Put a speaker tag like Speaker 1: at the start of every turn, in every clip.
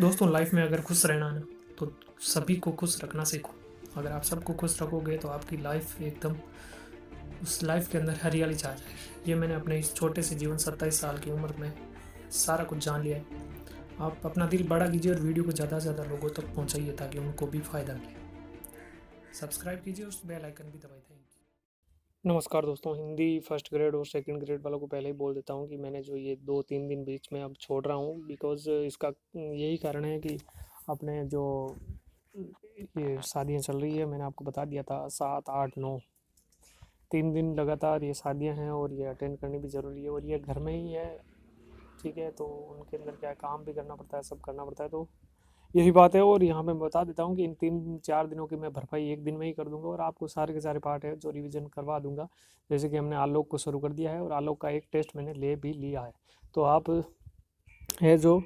Speaker 1: दोस्तों लाइफ में अगर खुश रहना है ना तो सभी को खुश रखना सीखो अगर आप सबको खुश रखोगे तो आपकी लाइफ एकदम उस लाइफ के अंदर हरियाली छा जाएगी ये मैंने अपने इस छोटे से जीवन सत्ताईस साल की उम्र में सारा कुछ जान लिया है आप अपना दिल बड़ा कीजिए और वीडियो को ज़्यादा से ज़्यादा लोगों तक पहुँचाइए ताकि उनको भी फ़ायदा मिले सब्सक्राइब कीजिए और बेल आइकन भी दबाई थैंक यू नमस्कार दोस्तों हिंदी फर्स्ट ग्रेड और सेकंड ग्रेड वालों को पहले ही बोल देता हूँ कि मैंने जो ये दो तीन दिन बीच में अब छोड़ रहा हूँ बिकॉज इसका यही कारण है कि अपने जो ये शादियाँ चल रही है मैंने आपको बता दिया था सात आठ नौ तीन दिन लगातार ये शादियाँ हैं और ये अटेंड करनी भी ज़रूरी है और ये घर में ही है ठीक है तो उनके अंदर क्या काम भी करना पड़ता है सब करना पड़ता है तो यही बात है और यहाँ मैं बता देता हूँ कि इन तीन चार दिनों की मैं भरपाई एक दिन में ही कर दूंगा और आपको सारे के सारे पार्ट है जो रिवीजन करवा दूंगा जैसे कि हमने आलोक को शुरू कर दिया है और आलोक का एक टेस्ट मैंने ले भी लिया है तो आप है जो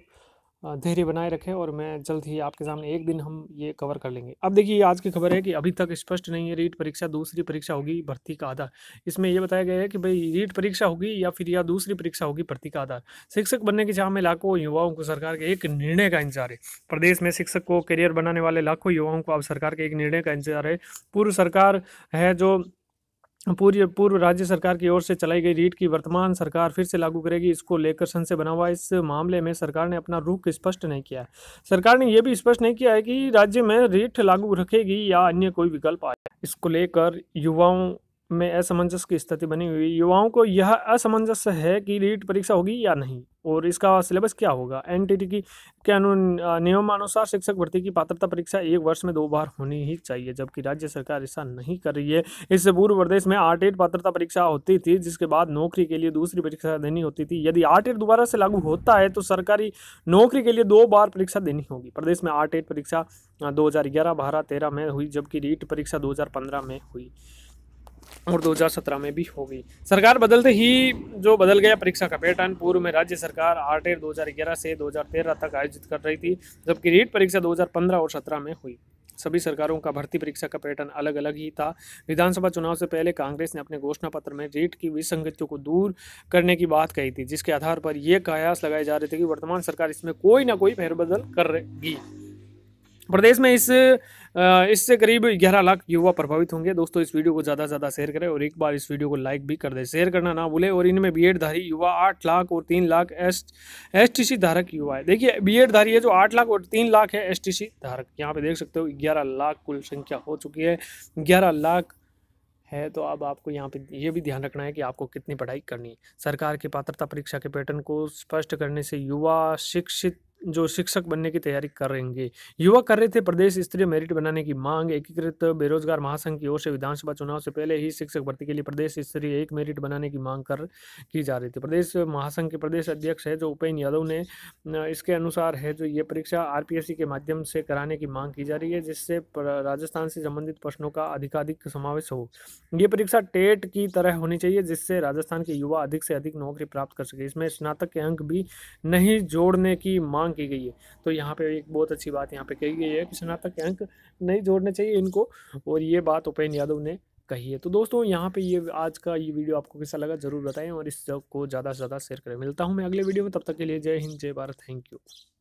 Speaker 1: धैर्य बनाए रखें और मैं जल्द ही आपके सामने एक दिन हम ये कवर कर लेंगे अब देखिए आज की खबर है कि अभी तक स्पष्ट नहीं है रीट परीक्षा दूसरी परीक्षा होगी भर्ती का आधार इसमें यह बताया गया है कि भाई रीट परीक्षा होगी या फिर यह दूसरी परीक्षा होगी भर्ती का आधार शिक्षक बनने की चाह में लाखों युवाओं को सरकार के एक निर्णय का इंतजार है प्रदेश में शिक्षक को करियर बनाने वाले लाखों युवाओं को अब सरकार के एक निर्णय का इंतजार है पूर्व सरकार है जो पूर्व पूर्व राज्य सरकार की ओर से चलाई गई रीट की वर्तमान सरकार फिर से लागू करेगी इसको लेकर संशय बना हुआ इस मामले में सरकार ने अपना रुख स्पष्ट नहीं किया है सरकार ने यह भी स्पष्ट नहीं किया है कि राज्य में रीट लागू रखेगी या अन्य कोई विकल्प आए इसको लेकर युवाओं में असमंजस की स्थिति बनी हुई युवाओं को यह असमंजस है कि रीट परीक्षा होगी या नहीं और इसका सिलेबस क्या होगा एन की के अनु नियमानुसार शिक्षक भर्ती की पात्रता परीक्षा एक वर्ष में दो बार होनी ही चाहिए जबकि राज्य सरकार ऐसा नहीं कर रही है इससे पूर्व प्रदेश में आठ एट पात्रता परीक्षा होती थी जिसके बाद नौकरी के लिए दूसरी परीक्षा देनी होती थी यदि आठ एट दोबारा से लागू होता है तो सरकारी नौकरी के लिए दो बार परीक्षा देनी होगी प्रदेश में आठ एट परीक्षा दो हज़ार ग्यारह बारह तेरह में हुई जबकि रीट परीक्षा दो हज़ार पंद्रह में हुई और 2017 में भी होगी सरकार बदलते ही जो बदल गया परीक्षा का पैटर्न पूर्व में राज्य सरकार आठ एट दो से 2013 तक आयोजित कर रही थी जबकि रीट परीक्षा 2015 और 17 में हुई सभी सरकारों का भर्ती परीक्षा का पैटर्न अलग अलग ही था विधानसभा चुनाव से पहले कांग्रेस ने अपने घोषणा पत्र में रेट की विसंगतियों को दूर करने की बात कही थी जिसके आधार पर यह कयास लगाए जा रहे थे कि वर्तमान सरकार इसमें कोई ना कोई फेरबदल करेगी प्रदेश में इस इससे करीब ग्यारह लाख युवा प्रभावित होंगे दोस्तों इस वीडियो को ज़्यादा से ज़्यादा शेयर करें और एक बार इस वीडियो को लाइक भी कर दें शेयर करना ना भूलें और इनमें बीएडधारी युवा आठ लाख और तीन लाख एस एस धारक युवा है देखिए बीएडधारी है जो आठ लाख और तीन लाख है एस धारक यहाँ पे देख सकते हो ग्यारह लाख कुल संख्या हो चुकी है ग्यारह लाख है तो अब आपको यहाँ पे ये भी ध्यान रखना है कि आपको कितनी पढ़ाई करनी है सरकार की पात्रता परीक्षा के पैटर्न को स्पष्ट करने से युवा शिक्षित जो शिक्षक बनने की तैयारी करेंगे युवा कर रहे थे प्रदेश स्तरीय मेरिट बनाने की मांग एकीकृत बेरोजगार महासंघ की ओर से विधानसभा चुनाव से पहले ही शिक्षक भर्ती के लिए प्रदेश स्तरीय एक मेरिट बनाने की मांग कर की जा रही थी प्रदेश महासंघ के प्रदेश अध्यक्ष है जो उपेन्द्र यादव ने इसके अनुसार है जो ये परीक्षा आर के माध्यम से कराने की मांग की जा रही है जिससे राजस्थान से संबंधित प्रश्नों का अधिकाधिक समावेश हो ये परीक्षा टेट की तरह होनी चाहिए जिससे राजस्थान के युवा अधिक से अधिक नौकरी प्राप्त कर सके इसमें स्नातक के अंक भी नहीं जोड़ने की मांग मांग की गई है तो यहाँ पे एक बहुत अच्छी बात यहाँ पे कही गई है कि स्नातक अंक नहीं जोड़ने चाहिए इनको और ये बात उपेन्द्र यादव ने कही है तो दोस्तों यहाँ पे ये आज का ये वीडियो आपको कैसा लगा जरूर बताएं और इस को ज़्यादा से ज़्यादा शेयर करें मिलता हूँ मैं अगले वीडियो में तब तक के लिए जय हिंद जय भारत थैंक यू